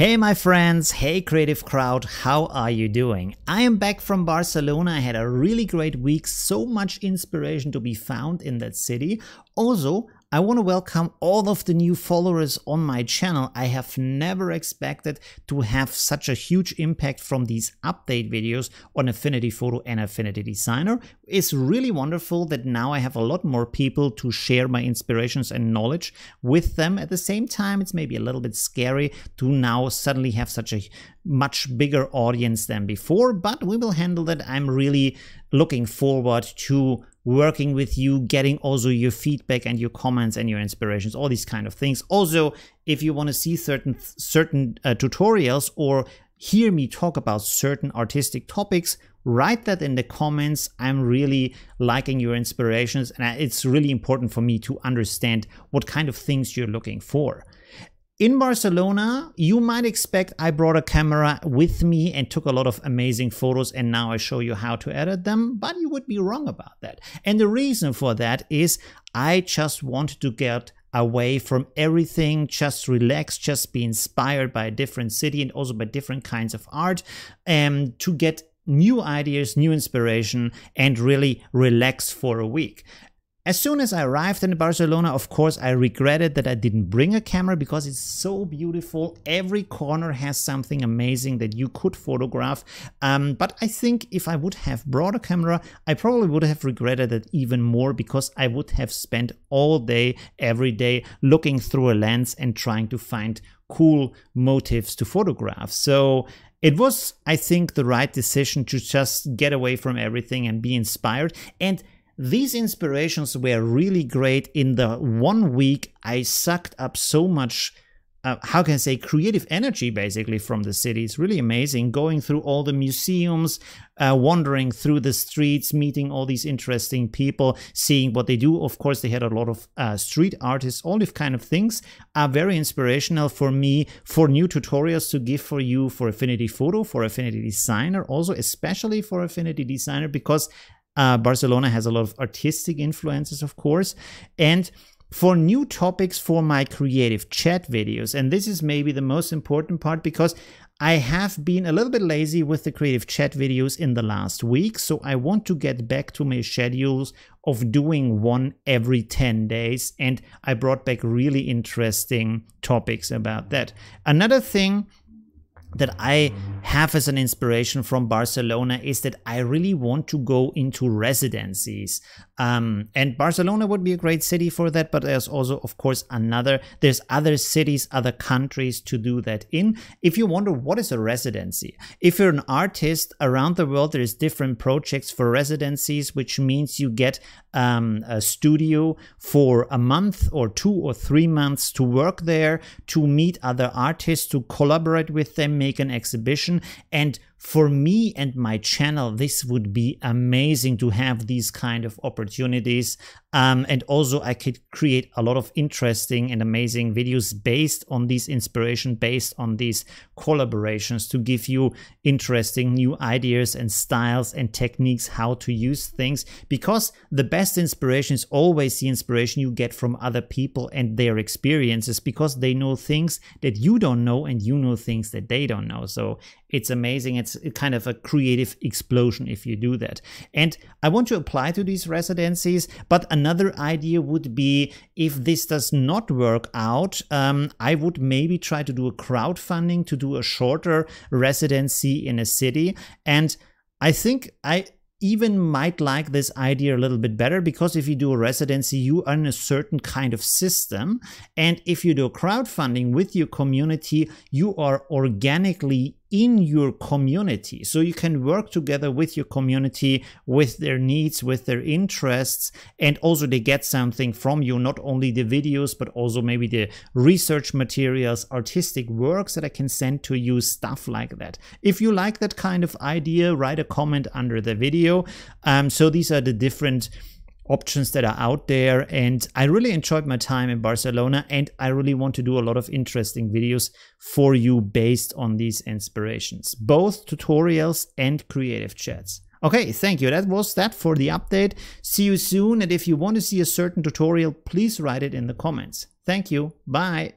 Hey my friends, hey creative crowd, how are you doing? I am back from Barcelona, I had a really great week, so much inspiration to be found in that city. Also, I want to welcome all of the new followers on my channel. I have never expected to have such a huge impact from these update videos on Affinity Photo and Affinity Designer. It's really wonderful that now I have a lot more people to share my inspirations and knowledge with them. At the same time, it's maybe a little bit scary to now suddenly have such a much bigger audience than before, but we will handle that. I'm really looking forward to working with you, getting also your feedback and your comments and your inspirations, all these kind of things. Also, if you want to see certain certain uh, tutorials or hear me talk about certain artistic topics, write that in the comments. I'm really liking your inspirations and it's really important for me to understand what kind of things you're looking for in Barcelona, you might expect I brought a camera with me and took a lot of amazing photos and now I show you how to edit them, but you would be wrong about that. And the reason for that is I just wanted to get away from everything, just relax, just be inspired by a different city and also by different kinds of art and um, to get new ideas, new inspiration, and really relax for a week. As soon as I arrived in Barcelona, of course, I regretted that I didn't bring a camera because it's so beautiful. Every corner has something amazing that you could photograph. Um, but I think if I would have brought a camera, I probably would have regretted it even more because I would have spent all day, every day, looking through a lens and trying to find cool motives to photograph. So it was, I think, the right decision to just get away from everything and be inspired. And these inspirations were really great. In the one week, I sucked up so much uh, how can I say, creative energy basically from the city. It's really amazing going through all the museums, uh, wandering through the streets, meeting all these interesting people, seeing what they do. Of course, they had a lot of uh, street artists, all these kind of things are very inspirational for me for new tutorials to give for you for Affinity Photo, for Affinity Designer, also especially for Affinity Designer because uh, Barcelona has a lot of artistic influences, of course, and for new topics for my creative chat videos. And this is maybe the most important part because I have been a little bit lazy with the creative chat videos in the last week. So I want to get back to my schedules of doing one every 10 days. And I brought back really interesting topics about that. Another thing that I have as an inspiration from Barcelona is that I really want to go into residencies. Um, and Barcelona would be a great city for that, but there's also, of course, another, there's other cities, other countries to do that in. If you wonder what is a residency, if you're an artist around the world, there's different projects for residencies, which means you get um, a studio for a month or two or three months to work there, to meet other artists, to collaborate with them, make an exhibition and for me and my channel this would be amazing to have these kind of opportunities um, and also i could create a lot of interesting and amazing videos based on these inspiration based on these collaborations to give you interesting new ideas and styles and techniques how to use things because the best inspiration is always the inspiration you get from other people and their experiences because they know things that you don't know and you know things that they don't know. So it's amazing. It's kind of a creative explosion if you do that. And I want to apply to these residencies, but another idea would be if this does not work out, um, I would maybe try to do a crowdfunding to do a shorter residency in a city. And I think I even might like this idea a little bit better because if you do a residency, you are in a certain kind of system. And if you do crowdfunding with your community, you are organically in your community. So you can work together with your community, with their needs, with their interests, and also they get something from you, not only the videos, but also maybe the research materials, artistic works that I can send to you, stuff like that. If you like that kind of idea, write a comment under the video. Um, so these are the different options that are out there. And I really enjoyed my time in Barcelona and I really want to do a lot of interesting videos for you based on these inspirations, both tutorials and creative chats. Okay, thank you. That was that for the update. See you soon. And if you want to see a certain tutorial, please write it in the comments. Thank you. Bye.